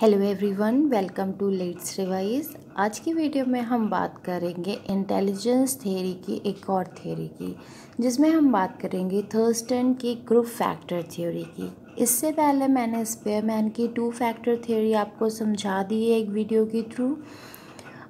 Hello everyone welcome to let's revise आज की video में हम बात करेंगे इंटेलिजेंस थ्योरी की एक और थ्योरी की जिसमें हम बात करेंगे थर्स्टन की ग्रुप फैक्टर थ्योरी की इससे पहले मैंने स्पेयरमैन की टू फैक्टर थ्योरी आपको समझा दी है एक वीडियो के थ्रू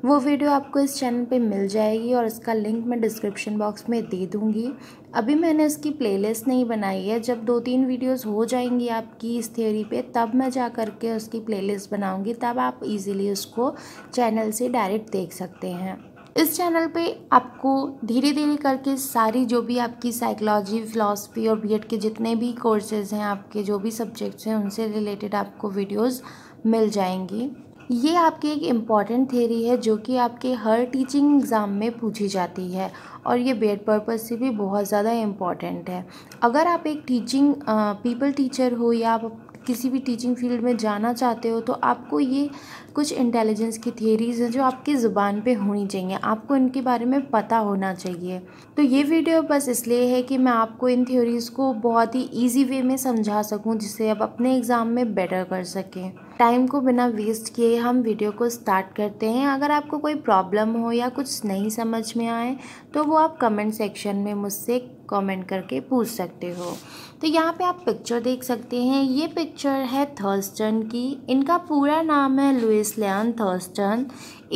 वो वीडियो आपको इस चैनल पे मिल जाएगी और इसका लिंक मैं डिस्क्रिप्शन बॉक्स में दे दूँगी अभी मैंने इसकी प्लेलिस्ट नहीं बनाई है जब दो तीन वीडियोस हो जाएंगी आपकी इस थ्योरी पे तब मैं जा कर के उसकी प्लेलिस्ट बनाऊँगी तब आप इजीली उसको चैनल से डायरेक्ट देख सकते हैं इस चैनल पे आपको धीरे धीरे करके सारी जो भी आपकी साइकोलॉजी फ़िलासफ़ी और बी के जितने भी कोर्सेज़ हैं आपके जो भी सब्जेक्ट्स हैं उनसे रिलेटेड आपको वीडियोज़ मिल जाएंगी ये आपकी एक इम्पॉर्टेंट थेरी है जो कि आपके हर टीचिंग एग्ज़ाम में पूछी जाती है और ये बेड पर्पज़ से भी बहुत ज़्यादा इम्पॉर्टेंट है अगर आप एक टीचिंग पीपल टीचर हो या आप किसी भी टीचिंग फील्ड में जाना चाहते हो तो आपको ये कुछ इंटेलिजेंस की थेरीज़ हैं जो आपकी ज़ुबान पे होनी चाहिए आपको इनके बारे में पता होना चाहिए तो ये वीडियो बस इसलिए है कि मैं आपको इन थ्योरीज़ को बहुत ही ईजी वे में समझा सकूँ जिससे आप अपने एग्ज़ाम में बेटर कर सकें टाइम को बिना वेस्ट किए हम वीडियो को स्टार्ट करते हैं अगर आपको कोई प्रॉब्लम हो या कुछ नहीं समझ में आए तो वो आप कमेंट सेक्शन में मुझसे कमेंट करके पूछ सकते हो तो यहाँ पे आप पिक्चर देख सकते हैं ये पिक्चर है थर्स्टन की इनका पूरा नाम है लुइस लेन थर्स्टन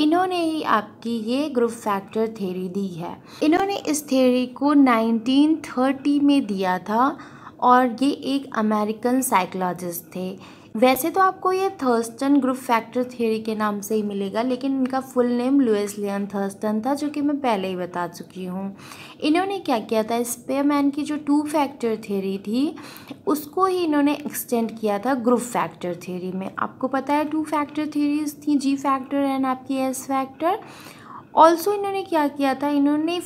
इन्होंने ही आपकी ये ग्रुप फैक्टर थेरी दी है इन्होंने इस थेरी को 1930 में दिया था और ये एक अमेरिकन साइकोलॉजिस्ट थे वैसे तो आपको ये थर्स्टन ग्रुप फैक्टर थ्योरी के नाम से ही मिलेगा लेकिन इनका full name Louis Leon Thurstone था जो कि मैं पहले ही बता चुकी हूँ इन्होंने क्या किया था स्पेयरमैन की जो टू फैक्टर थ्योरी थी उसको ही इन्होंने एक्सटेंड किया था ग्रुप फैक्टर थ्योरी में आपको पता है टू फैक्टर थ्योरीज थी जी फैक्टर एंड आपकी एस फैक्टर ऑल्सो इन्होंने क्या किया था इन्होंने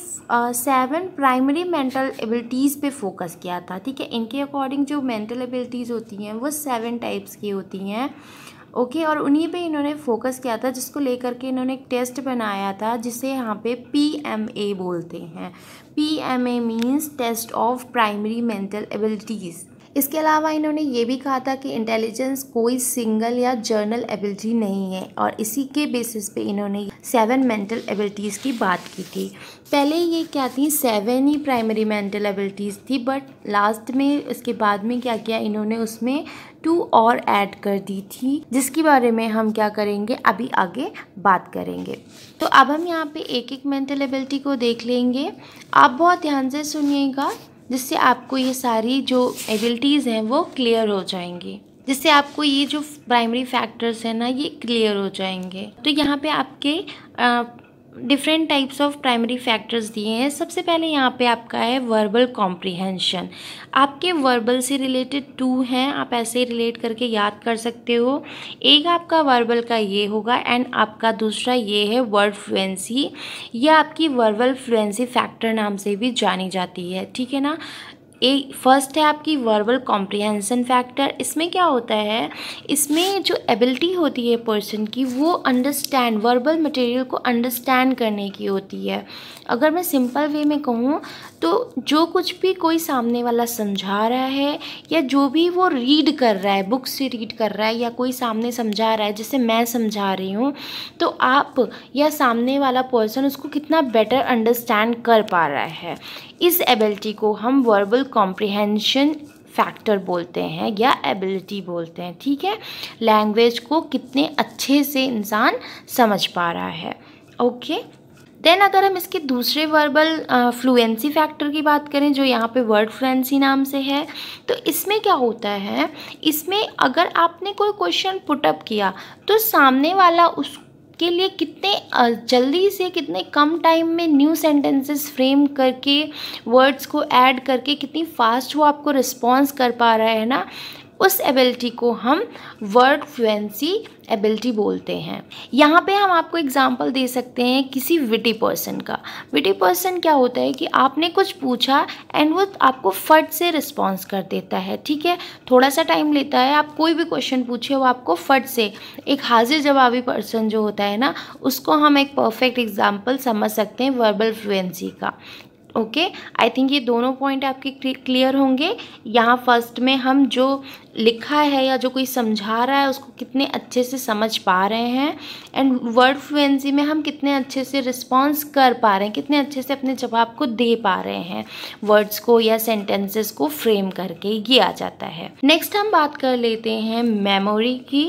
सेवन प्राइमरी मेंटल एबिलिटीज़ पे फोकस किया था ठीक है इनके अकॉर्डिंग जो मेंटल एबिलिटीज़ होती हैं वो सेवन टाइप्स की होती हैं ओके okay, और उन्हीं पे इन्होंने फोकस किया था जिसको लेकर के इन्होंने एक टेस्ट बनाया था जिसे यहाँ पे पी एम ए बोलते हैं P M A means test of primary mental abilities इसके अलावा इन्होंने ये भी कहा था कि इंटेलिजेंस कोई सिंगल या जर्नल एबिलिटी नहीं है और इसी के बेसिस पे इन्होंने सेवन मेंटल एबिलिटीज़ की बात की थी पहले ये क्या थी सेवन ही प्राइमरी मेंटल एबिलिटीज़ थी बट लास्ट में इसके बाद में क्या किया इन्होंने उसमें टू और ऐड कर दी थी जिसके बारे में हम क्या करेंगे अभी आगे बात करेंगे तो अब हम यहाँ पे एक एक मेंटल एबिलिटी को देख लेंगे आप बहुत ध्यान से सुनिएगा जिससे आपको ये सारी जो एबिलिटीज़ हैं वो क्लियर हो जाएंगी जिससे आपको ये जो प्राइमरी फैक्टर्स हैं ना ये क्लियर हो जाएंगे तो यहाँ पे आपके different types of primary factors दिए हैं सबसे पहले यहाँ पे आपका है वर्बल कॉम्प्रिहेंशन आपके वर्बल से रिलेटेड टू हैं आप ऐसे रिलेट करके याद कर सकते हो एक आपका वर्बल का ये होगा एंड आपका दूसरा ये है वर्ड फ्लुएंसी यह आपकी वर्बल फ्लुएंसी फैक्टर नाम से भी जानी जाती है ठीक है ना एक फर्स्ट है आपकी वर्बल कॉम्प्रिहेंसन फैक्टर इसमें क्या होता है इसमें जो एबिलिटी होती है पर्सन की वो अंडरस्टैंड वर्बल मटेरियल को अंडरस्टैंड करने की होती है अगर मैं सिंपल वे में कहूँ तो जो कुछ भी कोई सामने वाला समझा रहा है या जो भी वो रीड कर रहा है बुक से रीड कर रहा है या कोई सामने समझा रहा है जैसे मैं समझा रही हूँ तो आप या सामने वाला पर्सन उसको कितना बेटर अंडरस्टैंड कर पा रहा है इस एबिलिटी को हम वर्बल कॉम्प्रिहेंशन फैक्टर बोलते हैं या एबिलिटी बोलते हैं ठीक है लैंग्वेज को कितने अच्छे से इंसान समझ पा रहा है ओके okay? देन अगर हम इसके दूसरे वर्बल फ्लुएंसी फैक्टर की बात करें जो यहाँ पे वर्ड फ्लुएंसी नाम से है तो इसमें क्या होता है इसमें अगर आपने कोई क्वेश्चन पुटअप किया तो सामने वाला उस के लिए कितने जल्दी से कितने कम टाइम में न्यू सेंटेंसेस फ्रेम करके वर्ड्स को ऐड करके कितनी फास्ट वो आपको रिस्पॉन्स कर पा रहा है ना उस एबिलिटी को हम वर्ड फ्लुएंसी एबिलिटी बोलते हैं यहाँ पे हम आपको एग्जांपल दे सकते हैं किसी विटी पर्सन का विटी पर्सन क्या होता है कि आपने कुछ पूछा एंड वो आपको फट से रिस्पॉन्स कर देता है ठीक है थोड़ा सा टाइम लेता है आप कोई भी क्वेश्चन पूछे वो आपको फट से एक हाजिर जवाबी पर्सन जो होता है ना उसको हम एक परफेक्ट एग्जाम्पल समझ सकते हैं वर्बल फ्लुएंसी का ओके आई थिंक ये दोनों पॉइंट आपके क्लियर होंगे यहाँ फर्स्ट में हम जो लिखा है या जो कोई समझा रहा है उसको कितने अच्छे से समझ पा रहे हैं एंड वर्ड फ्लुएंसी में हम कितने अच्छे से रिस्पॉन्स कर पा रहे हैं कितने अच्छे से अपने जवाब को दे पा रहे हैं वर्ड्स को या सेंटेंसेस को फ्रेम करके ये आ जाता है नेक्स्ट हम बात कर लेते हैं मेमोरी की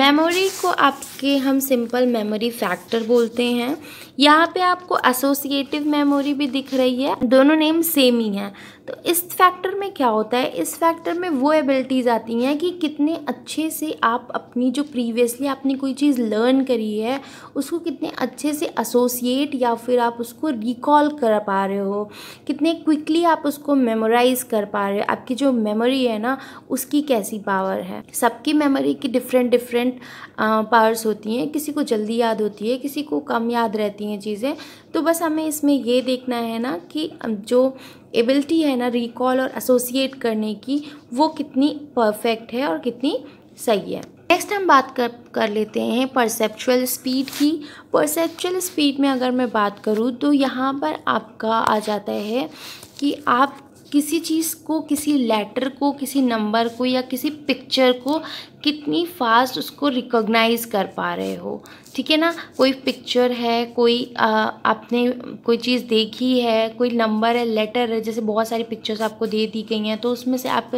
मेमोरी को आपके हम सिंपल मेमोरी फैक्टर बोलते हैं यहाँ पे आपको एसोसिएटिव मेमोरी भी दिख रही है दोनों नेम सेम ही हैं तो इस फैक्टर में क्या होता है इस फैक्टर में वो एबिलिटीज़ आती बताती हैं कि कितने अच्छे से आप अपनी जो प्रीवियसली आपने कोई चीज़ लर्न करी है उसको कितने अच्छे से एसोसिएट या फिर आप उसको रिकॉल कर पा रहे हो कितने क्विकली आप उसको मेमोराइज़ कर पा रहे हो आपकी जो मेमोरी है ना उसकी कैसी पावर है सबकी मेमोरी की डिफरेंट डिफरेंट पावर्स होती हैं किसी को जल्दी याद होती है किसी को कम याद रहती हैं चीज़ें तो बस हमें इसमें ये देखना है ना कि जो एबिलिटी है ना रिकॉल और एसोसिएट करने की वो कितनी परफेक्ट है और कितनी सही है नेक्स्ट हम बात कर कर लेते हैं परसेप्चुअल स्पीड की परसेप्चुअल स्पीड में अगर मैं बात करूँ तो यहाँ पर आपका आ जाता है कि आप किसी चीज़ को किसी लेटर को किसी नंबर को या किसी पिक्चर को कितनी फास्ट उसको रिकॉग्नाइज कर पा रहे हो ठीक है ना कोई पिक्चर है कोई आ, आपने कोई चीज़ देखी है कोई नंबर है लेटर है जैसे बहुत सारी पिक्चर्स आपको दे दी गई हैं तो उसमें से आप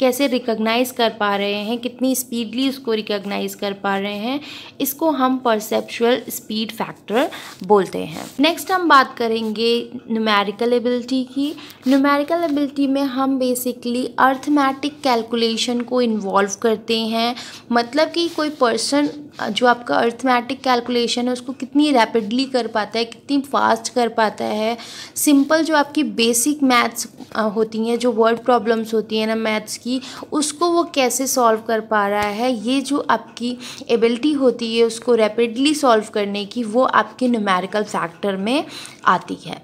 कैसे रिकॉग्नाइज कर पा रहे हैं कितनी स्पीडली उसको रिकॉग्नाइज कर पा रहे हैं इसको हम परसेप्शुअल स्पीड फैक्टर बोलते हैं नेक्स्ट हम बात करेंगे न्यूमेरिकल एबिलिटी की न्यूमेरिकल रिलेटेबिलिटी में हम बेसिकली अर्थमेटिक कैलकुलेशन को इन्वॉल्व करते हैं मतलब कि कोई पर्सन जो आपका अर्थमेटिक कैलकुलेशन है उसको कितनी रैपिडली कर पाता है कितनी फास्ट कर पाता है सिंपल जो आपकी बेसिक मैथ्स होती हैं जो वर्ड प्रॉब्लम्स होती हैं ना मैथ्स की उसको वो कैसे सॉल्व कर पा रहा है ये जो आपकी एबिलिटी होती है उसको रैपिडली सॉल्व करने की वो आपके न्यूमेरिकल फैक्टर में आती है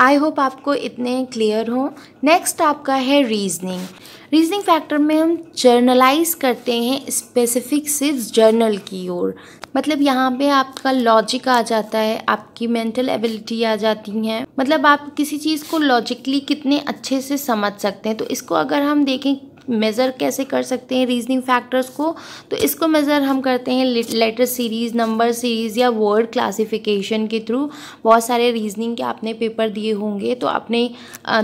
आई होप आपको इतने क्लियर हो नेक्स्ट आपका है रीजनिंग रीजनिंग फैक्टर में हम जर्नलाइज करते हैं स्पेसिफिक से जर्नल की ओर मतलब यहाँ पे आपका लॉजिक आ जाता है आपकी मेंटल एबिलिटी आ जाती है मतलब आप किसी चीज़ को लॉजिकली कितने अच्छे से समझ सकते हैं तो इसको अगर हम देखें मेज़र कैसे कर सकते हैं रीजनिंग फैक्टर्स को तो इसको मेज़र हम करते हैं लेटर सीरीज़ नंबर सीरीज़ या वर्ड क्लासिफिकेशन के थ्रू बहुत सारे रीजनिंग के आपने पेपर दिए होंगे तो आपने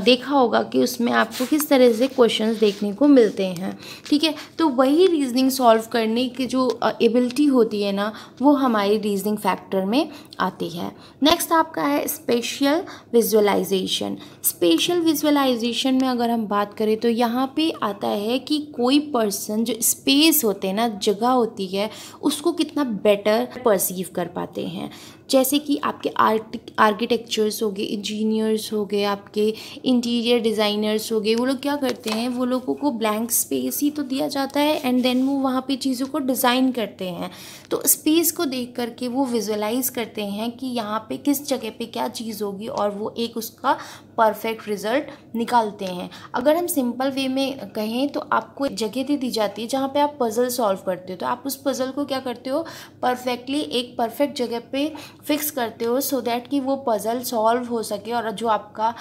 देखा होगा कि उसमें आपको किस तरह से क्वेश्चन देखने को मिलते हैं ठीक है तो वही रीजनिंग सॉल्व करने की जो एबिलिटी होती है ना वो हमारी रीजनिंग फैक्टर में आती है नेक्स्ट आपका है स्पेशल विजुअलाइजेशन स्पेशल विजुअलाइजेशन में अगर हम बात करें तो यहाँ पे आता है कि कोई पर्सन जो स्पेस होते हैं ना जगह होती है उसको कितना बेटर परसीव कर पाते हैं जैसे कि आपके आर्ट आर्किटेक्चर्स हो गए इंजीनियर्स हो गए आपके इंटीरियर डिज़ाइनर्स हो गए वो लोग क्या करते हैं वो लोगों को ब्लैंक स्पेस ही तो दिया जाता है एंड देन वो वहाँ पे चीज़ों को डिज़ाइन करते हैं तो स्पेस को देख करके वो विजुलाइज करते हैं कि यहाँ पे किस जगह पे क्या चीज़ होगी और वो एक उसका परफेक्ट रिज़ल्ट निकालते हैं अगर हम सिंपल वे में कहें तो आपको जगह दे दी जाती है जहाँ पे आप पज़ल सॉल्व करते हो तो आप उस पज़ल को क्या करते हो परफेक्टली एक परफेक्ट जगह पे फिक्स करते हो सो दैट कि वो पज़ल सॉल्व हो सके और जो आपका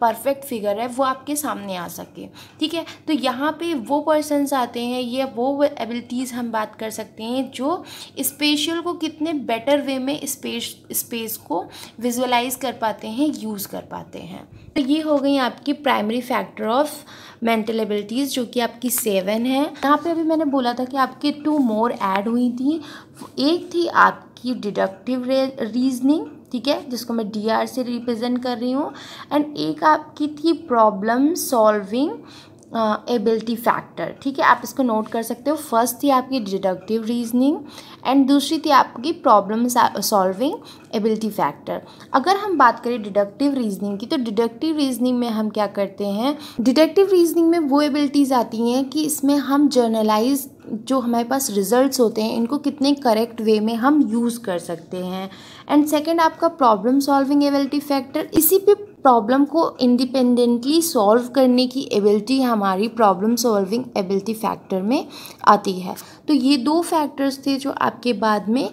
परफेक्ट फिगर है वो आपके सामने आ सके ठीक है तो यहाँ पे वो पर्सनस आते हैं ये वो एबिलिटीज़ हम बात कर सकते हैं जो स्पेशल को कितने बेटर वे में स्पेस स्पेस को विजुअलाइज कर पाते हैं यूज़ कर पाते हैं तो ये हो गई आपकी primary factor of mental abilities जो कि आपकी सेवन है यहाँ पे अभी मैंने बोला था कि आपकी टू मोर ऐड हुई थी एक थी आप की डिडक्टिव रीजनिंग ठीक है जिसको मैं डी आर से रिप्रेजेंट कर रही हूँ एंड एक आपकी थी प्रॉब्लम सॉल्विंग एबिलिटी फैक्टर ठीक है आप इसको नोट कर सकते हो फर्स्ट थी आपकी डिडक्टिव रीजनिंग एंड दूसरी थी आपकी प्रॉब्लम सॉल्विंग एबिलिटी फैक्टर अगर हम बात करें डिडक्टिव रीजनिंग की तो डिडक्टिव रीजनिंग में हम क्या करते हैं डिडक्टिव रीजनिंग में वो एबिलिटीज़ आती हैं कि इसमें हम जर्नलाइज जो हमारे पास रिजल्ट्स होते हैं इनको कितने करेक्ट वे में हम यूज़ कर सकते हैं एंड सेकेंड आपका प्रॉब्लम सॉल्विंग एबिलिटी फैक्टर इसी पे प्रॉब्लम को इंडिपेंडेंटली सॉल्व करने की एबिलिटी हमारी प्रॉब्लम सॉल्विंग एबिलिटी फैक्टर में आती है तो ये दो फैक्टर्स थे जो आपके बाद में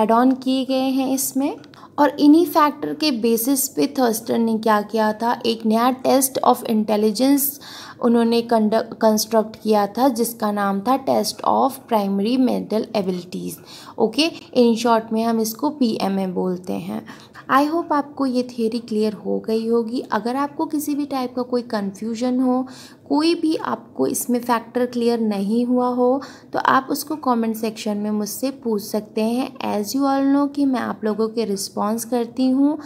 एड ऑन किए गए हैं इसमें और इन्हीं फैक्टर के बेसिस पे थर्स्टन ने क्या किया था एक नया टेस्ट ऑफ इंटेलिजेंस उन्होंने कंस्ट्रक्ट किया था जिसका नाम था test of primary mental abilities okay in short में हम इसको पी बोलते हैं आई होप आपको ये थ्योरी क्लियर हो गई होगी अगर आपको किसी भी टाइप का कोई कन्फ्यूजन हो कोई भी आपको इसमें फैक्टर क्लियर नहीं हुआ हो तो आप उसको कमेंट सेक्शन में मुझसे पूछ सकते हैं एज़ यू ऑल नो कि मैं आप लोगों के रिस्पॉन्स करती हूँ